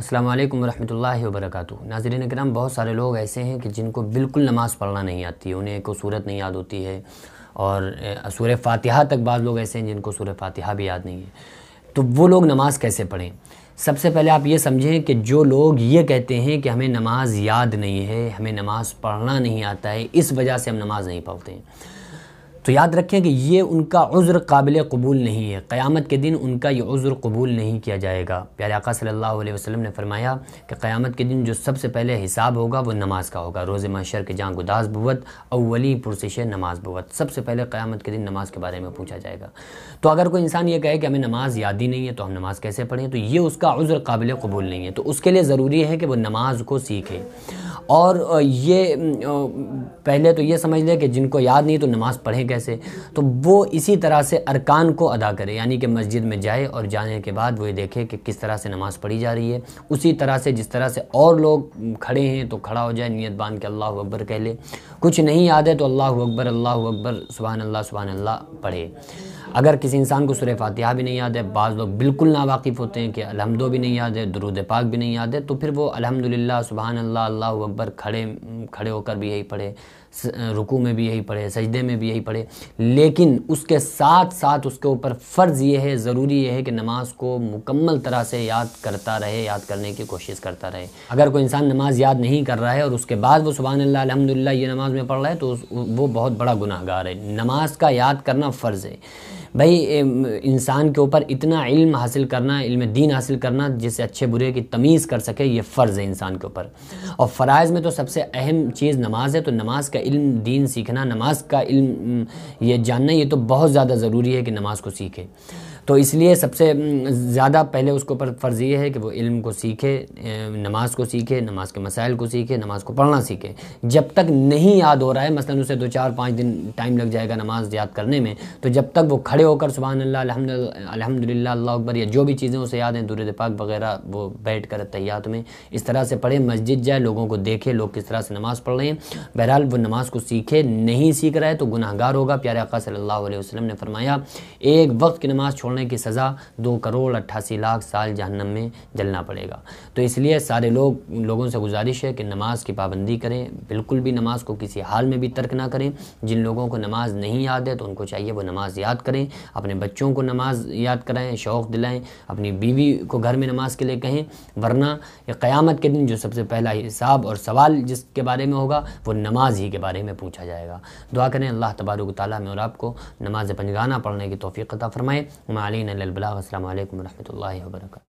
अस्सलाम वालेकुम रहमतुल्लाहि व बरकातुहू नाजरीन कराम बहुत सारे लोग ऐसे हैं कि जिनको बिल्कुल नमाज़ पढ़ना नहीं आती उन्हें को सूरत नहीं याद होती है और सूर फातिहा तक बाद लोग ऐसे हैं जिनको सूर फातिहा भी याद नहीं है तो वो लोग नमाज़ कैसे पढ़ें सबसे पहले आप ये समझें कि जो लोग ये कहते हैं कि हमें नमाज़ याद नहीं है हमें नमाज़ पढ़ना नहीं आता है इस वजह से हम नमाज़ नहीं पढ़ते हैं तो याद रखें कि ये उनका उज़्र काबिल कबूल नहीं है क़्यामत के दिन उनका ये उज़्र कबूल नहीं किया जाएगा प्यारे आका सल्लल्लाहु अलैहि वसल्लम ने फरमाया कि क़यामत के दिन जो सबसे पहले हिसाब होगा वो नमाज़ का होगा रोज़ मशर के जहाँ गुदास बुवत अवली पुरसिश नमाज बुवत सबसे पहले क़्यामत के दिन नमाज के बारे में पूछा जाएगा तो अगर कोई इंसान ये कहे कि हमें नमाज याद ही नहीं है तो हम नमाज़ कैसे पढ़ें तो ये उसका उज़्र काबिल कबूल नहीं है तो उसके लिए ज़रूरी है कि वह नमाज को सीखे और ये पहले तो ये समझ लें कि जिनको याद नहीं तो नमाज़ पढ़ें कैसे तो वो इसी तरह से अरकान को अदा करें यानी कि मस्जिद में जाए और जाने के बाद वो ये देखे कि किस तरह से नमाज़ पढ़ी जा रही है उसी तरह से जिस तरह से और लोग खड़े हैं तो खड़ा हो जाए नीयत बांध के अल्लाह अकबर कह ले कुछ नहीं याद है तो अल्लाह अकबर अल्लाह अकबर सुबहान अल्लाह सुबहान अल्लाह पढ़े अगर किसी इंसान को सुरह फातिहा भी नहीं याद है बाज़ लोग बिल्कुल नावाकिफ़ होते हैं कि अलहमदो भी नहीं याद है दरुद पाक भी नहीं याद है तो फिर वो अलहमदिल्ला सुबहान अल्लाह अल्लाह अकबर पर खड़े खड़े होकर भी यही पढ़े रुकू में भी यही पढ़े सजदे में भी यही पढ़े लेकिन उसके साथ साथ उसके ऊपर फ़र्ज़ ये है ज़रूरी ये है कि नमाज को मुकम्मल तरह से याद करता रहे याद करने की कोशिश करता रहे अगर कोई इंसान नमाज याद नहीं कर रहा है और उसके बाद वो सुबह अलहमदिल्ला ये नमाज में पढ़ रहा है तो वो बहुत बड़ा गुनाहगार है नमाज का याद करना फ़र्ज़ है भाई इंसान के ऊपर इतना इल्म हासिल करना इल्म दीन हासिल करना जिससे अच्छे बुरे की तमीज़ कर सके ये फ़र्ज़ है इंसान के ऊपर और फ़राइज़ में तो सबसे अहम चीज़ नमाज है तो नमाज़ का इल्म दीन सीखना नमाज का इल्म ये जानना ये तो बहुत ज़्यादा ज़रूरी है कि नमाज को सीखें तो इसलिए सबसे ज़्यादा पहले उसको पर फ़र्ज़ ये है कि वो इल्म को सीखे नमाज़ को सीखे नमाज़ के मसाइल को सीखे नमाज़ को पढ़ना सीखे जब तक नहीं याद हो रहा है मसलन उसे दो चार पाँच दिन टाइम लग जाएगा नमाज़ याद करने में तो जब तक वो खड़े होकर सुबह अलहमदिल्ला अल्लाह अकबर या जो भी चीज़ें उसे याद हैं दूर पाक वगैरह वो बैठ कर तैयात में इस तरह से पढ़े मस्जिद जाए लोगों को देखे लोग किस तरह से नमाज़ पढ़ रहे हैं बहरहाल वो नमाज़ को सीखे नहीं सीख रहा है तो गुनाहगार होगा प्यारे अका सल्ला वसलम ने फरमाया एक वक्त की नमाज़ छोड़ने होने की सज़ा दो करोड़ अट्ठासी लाख साल जहन्नम में जलना पड़ेगा तो इसलिए सारे लोग लोगों से गुजारिश है कि नमाज की पाबंदी करें बिल्कुल भी नमाज को किसी हाल में भी तर्क ना करें जिन लोगों को नमाज नहीं याद है तो उनको चाहिए वो नमाज याद करें अपने बच्चों को नमाज याद कराएँ शौक़ दिलाएँ अपनी बीवी को घर में नमाज के लिए कहें वरना क़्यामत के दिन जो सबसे पहला हिसाब और सवाल जिसके बारे में होगा वो नमाज ही के बारे में पूछा जाएगा दुआ करें अल्लाह तबारक ताली में और आपको नमाज पंजगाना पढ़ने की तोफ़ी अता फ़रमाए علينا إلا البلاغ السلام عليكم ورحمة الله وبركاته